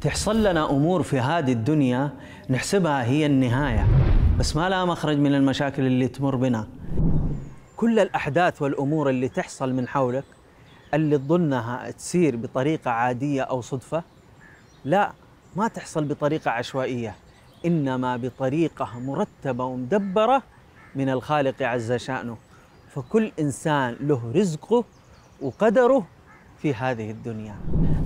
تحصل لنا امور في هذه الدنيا نحسبها هي النهايه بس ما لها مخرج من المشاكل اللي تمر بنا كل الاحداث والامور اللي تحصل من حولك اللي تظنها تسير بطريقه عاديه او صدفه لا ما تحصل بطريقه عشوائيه انما بطريقه مرتبه ومدبره من الخالق عز شانه فكل انسان له رزقه وقدره في هذه الدنيا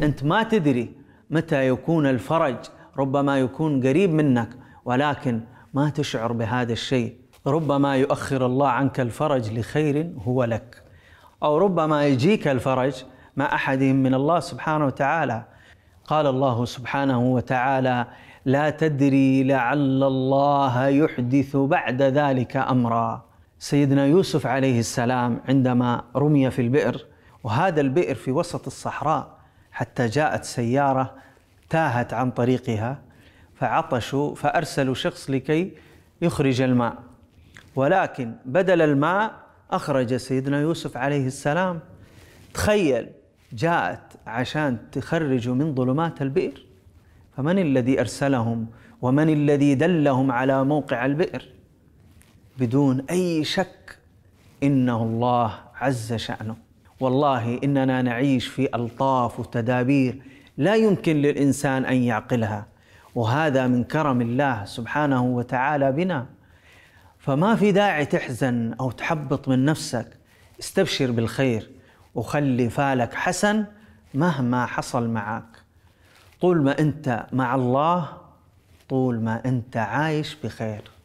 انت ما تدري متى يكون الفرج ربما يكون قريب منك ولكن ما تشعر بهذا الشيء ربما يؤخر الله عنك الفرج لخير هو لك او ربما يجيك الفرج مع احد من الله سبحانه وتعالى قال الله سبحانه وتعالى لا تدري لعل الله يحدث بعد ذلك امرا سيدنا يوسف عليه السلام عندما رمي في البئر وهذا البئر في وسط الصحراء حتى جاءت سيارة تاهت عن طريقها فعطشوا فأرسلوا شخص لكي يخرج الماء ولكن بدل الماء أخرج سيدنا يوسف عليه السلام تخيل جاءت عشان تخرجوا من ظلمات البئر فمن الذي أرسلهم ومن الذي دلهم على موقع البئر بدون أي شك إنه الله عز شأنه والله اننا نعيش في الطاف وتدابير لا يمكن للانسان ان يعقلها وهذا من كرم الله سبحانه وتعالى بنا فما في داعي تحزن او تحبط من نفسك استبشر بالخير وخلي فالك حسن مهما حصل معك طول ما انت مع الله طول ما انت عايش بخير